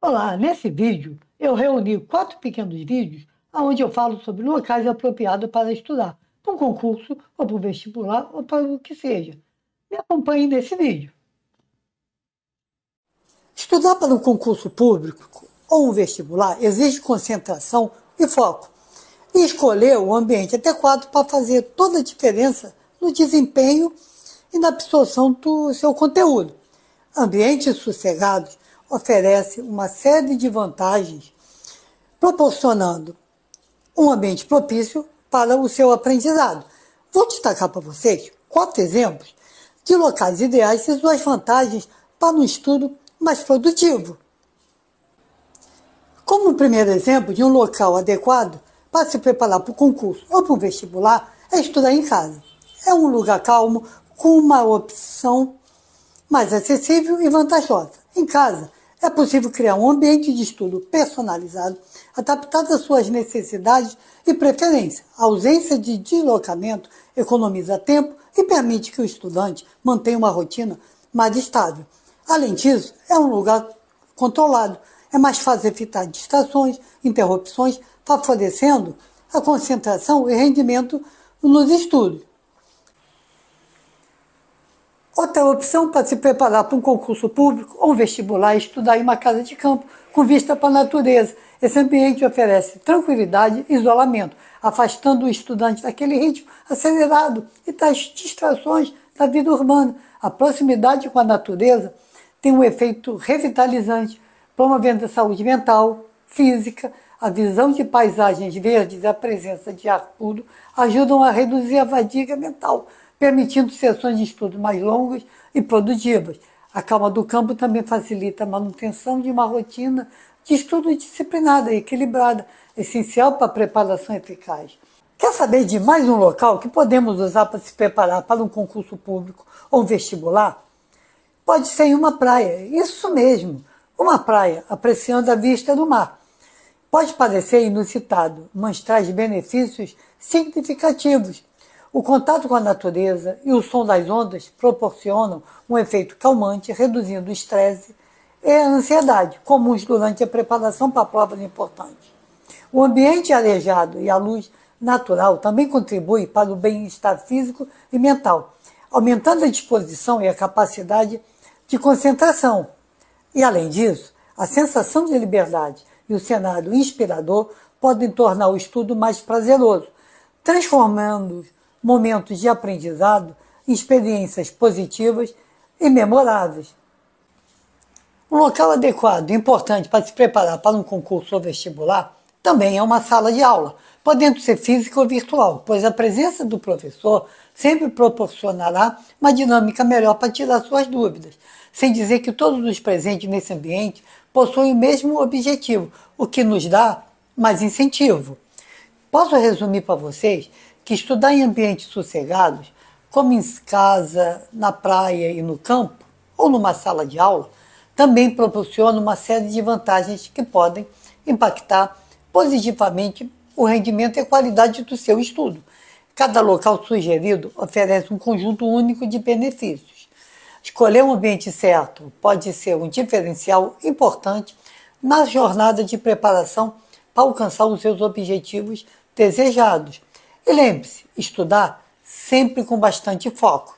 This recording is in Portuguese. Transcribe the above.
Olá, nesse vídeo eu reuni quatro pequenos vídeos onde eu falo sobre locais apropriados para estudar, para um concurso, ou para um vestibular, ou para o que seja. Me acompanhe nesse vídeo. Estudar para um concurso público ou um vestibular exige concentração e foco, e escolher o ambiente adequado para fazer toda a diferença no desempenho e na absorção do seu conteúdo. Ambientes sossegados oferece uma série de vantagens, proporcionando um ambiente propício para o seu aprendizado. Vou destacar para vocês quatro exemplos de locais ideais e suas vantagens para um estudo mais produtivo. Como o primeiro exemplo de um local adequado para se preparar para o concurso ou para o vestibular, é estudar em casa. É um lugar calmo, com uma opção mais acessível e vantajosa. Em casa, é possível criar um ambiente de estudo personalizado, adaptado às suas necessidades e preferências. A ausência de deslocamento economiza tempo e permite que o estudante mantenha uma rotina mais estável. Além disso, é um lugar controlado, é mais fácil evitar distrações, interrupções, favorecendo a concentração e rendimento nos estudos. Outra opção para se preparar para um concurso público ou um vestibular é estudar em uma casa de campo com vista para a natureza. Esse ambiente oferece tranquilidade e isolamento, afastando o estudante daquele ritmo acelerado e das distrações da vida urbana. A proximidade com a natureza tem um efeito revitalizante, promovendo a saúde mental, física, a visão de paisagens verdes e a presença de ar puro ajudam a reduzir a fadiga mental, permitindo sessões de estudo mais longas e produtivas. A calma do campo também facilita a manutenção de uma rotina de estudo disciplinada e equilibrada, essencial para a preparação eficaz. Quer saber de mais um local que podemos usar para se preparar para um concurso público ou um vestibular? Pode ser em uma praia, isso mesmo, uma praia, apreciando a vista do mar. Pode parecer inusitado, mas traz benefícios significativos. O contato com a natureza e o som das ondas proporcionam um efeito calmante, reduzindo o estresse e a ansiedade, comuns durante a preparação para provas importantes. O ambiente arejado e a luz natural também contribui para o bem-estar físico e mental, aumentando a disposição e a capacidade de concentração. E além disso, a sensação de liberdade e o cenário inspirador podem tornar o estudo mais prazeroso, transformando momentos de aprendizado em experiências positivas e memoráveis. Um local adequado e importante para se preparar para um concurso ou vestibular também é uma sala de aula, podendo ser física ou virtual, pois a presença do professor sempre proporcionará uma dinâmica melhor para tirar suas dúvidas. Sem dizer que todos os presentes nesse ambiente possuem o mesmo objetivo, o que nos dá mais incentivo. Posso resumir para vocês que estudar em ambientes sossegados, como em casa, na praia e no campo, ou numa sala de aula, também proporciona uma série de vantagens que podem impactar positivamente o rendimento e a qualidade do seu estudo. Cada local sugerido oferece um conjunto único de benefícios. Escolher um ambiente certo pode ser um diferencial importante na jornada de preparação para alcançar os seus objetivos desejados. E lembre-se, estudar sempre com bastante foco.